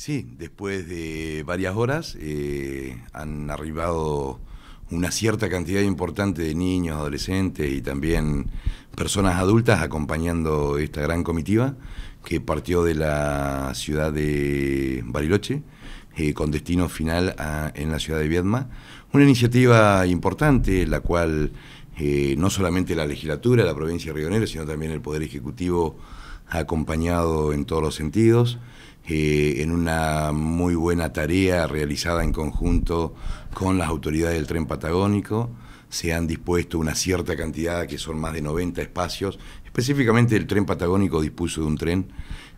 Sí, después de varias horas eh, han arribado una cierta cantidad importante de niños, adolescentes y también personas adultas acompañando esta gran comitiva que partió de la ciudad de Bariloche eh, con destino final en la ciudad de Viedma. Una iniciativa importante, la cual eh, no solamente la legislatura, la provincia de Río Negro, sino también el Poder Ejecutivo acompañado en todos los sentidos, eh, en una muy buena tarea realizada en conjunto con las autoridades del tren patagónico. Se han dispuesto una cierta cantidad, que son más de 90 espacios. Específicamente el tren patagónico dispuso de un tren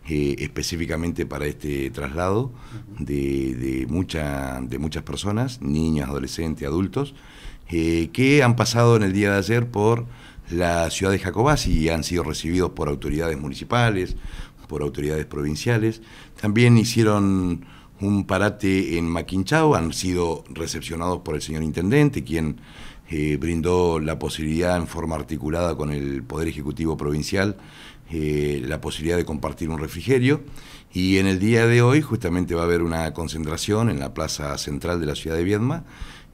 eh, específicamente para este traslado de, de muchas personas, niños, adolescentes, adultos, eh, que han pasado en el día de ayer por la ciudad de Jacobás y han sido recibidos por autoridades municipales, por autoridades provinciales. También hicieron un parate en Maquinchao, han sido recepcionados por el señor intendente, quien eh, brindó la posibilidad en forma articulada con el Poder Ejecutivo Provincial eh, la posibilidad de compartir un refrigerio. Y en el día de hoy justamente va a haber una concentración en la plaza central de la ciudad de Viedma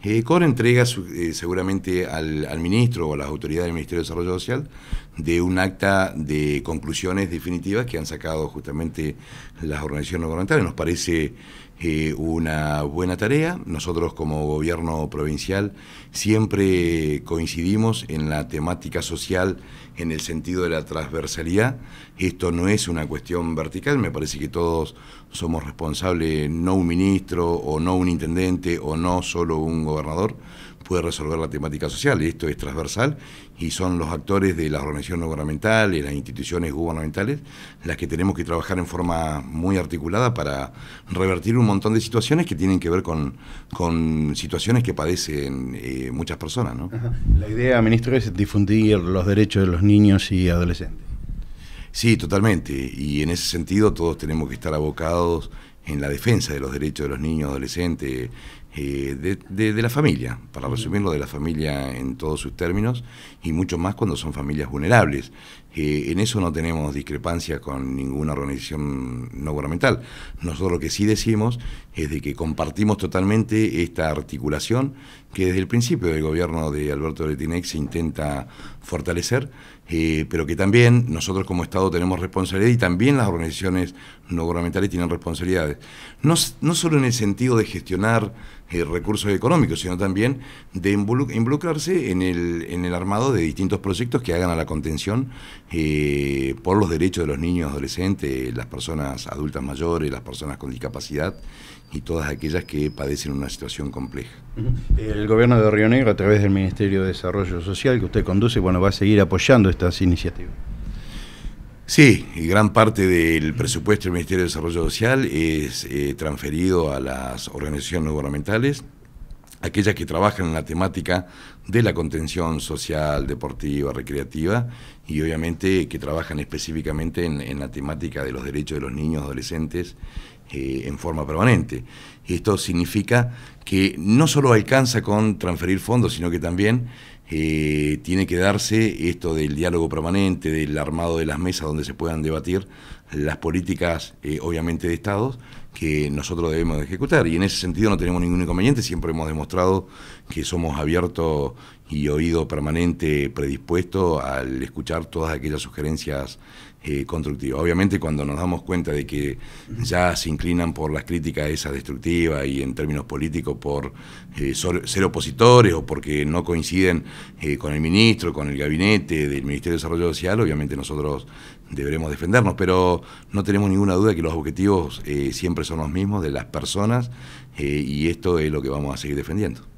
eh, Cor entrega eh, seguramente al, al, ministro o a las autoridades del Ministerio de Desarrollo Social de un acta de conclusiones definitivas que han sacado justamente las organizaciones no gubernamentales. Nos parece eh, una buena tarea. Nosotros como gobierno provincial siempre coincidimos en la temática social en el sentido de la transversalidad. Esto no es una cuestión vertical, me parece que todos somos responsables, no un ministro o no un intendente o no solo un gobernador, puede resolver la temática social. Esto es transversal y son los actores de las organizaciones gubernamentales, las instituciones gubernamentales, las que tenemos que trabajar en forma muy articulada para revertir un montón de situaciones que tienen que ver con, con situaciones que padecen eh, muchas personas. La idea, ministro, es difundir los derechos de los niños y adolescentes. Sí, totalmente. Y en ese sentido todos tenemos que estar abocados en la defensa de los derechos de los niños, adolescentes eh, de, la familia, para resumirlo, de la familia en todos sus términos, y mucho más cuando son familias vulnerables. Eh, en eso no tenemos discrepancia con ninguna organización no gubernamental. Nosotros lo que sí decimos es de que compartimos totalmente esta articulación que desde el principio del gobierno de Alberto Letinex se intenta fortalecer, eh, pero que también nosotros como Estado tenemos responsabilidad y también las organizaciones no gubernamentales tienen responsabilidades. No, no solo en el sentido de gestionar eh, recursos económicos, sino también de involucrarse en el, en el armado de distintos proyectos que hagan a la contención eh, por los derechos de los niños, adolescentes, las personas adultas mayores, las personas con discapacidad y todas aquellas que padecen una situación compleja. El gobierno de Río Negro, a través del Ministerio de Desarrollo Social que usted conduce, bueno, va a seguir apoyando estas iniciativas. Sí, y gran parte del presupuesto del Ministerio de Desarrollo Social es eh, transferido a las organizaciones no gubernamentales, aquellas que trabajan en la temática de la contención social, deportiva, recreativa y obviamente que trabajan específicamente en, la temática de los derechos de los niños, adolescentes eh, en forma permanente. Esto significa que no solo alcanza con transferir fondos, sino que también eh, tiene que darse esto del diálogo permanente, del armado de las mesas donde se puedan debatir las políticas, eh, obviamente, de Estados que nosotros debemos ejecutar. Y en ese sentido no tenemos ningún inconveniente, siempre hemos demostrado que somos abiertos y oído permanente, predispuestos al escuchar todas aquellas sugerencias eh, constructivas. Obviamente cuando nos damos cuenta de que ya se inclinan por las críticas esas destructivas y en términos políticos por ser opositores o porque no coinciden eh, con el ministro, con el gabinete del Ministerio de Desarrollo Social, obviamente nosotros deberemos defendernos, pero no tenemos ninguna duda de que los objetivos eh, siempre son los mismos de las personas eh, y esto es lo que vamos a seguir defendiendo.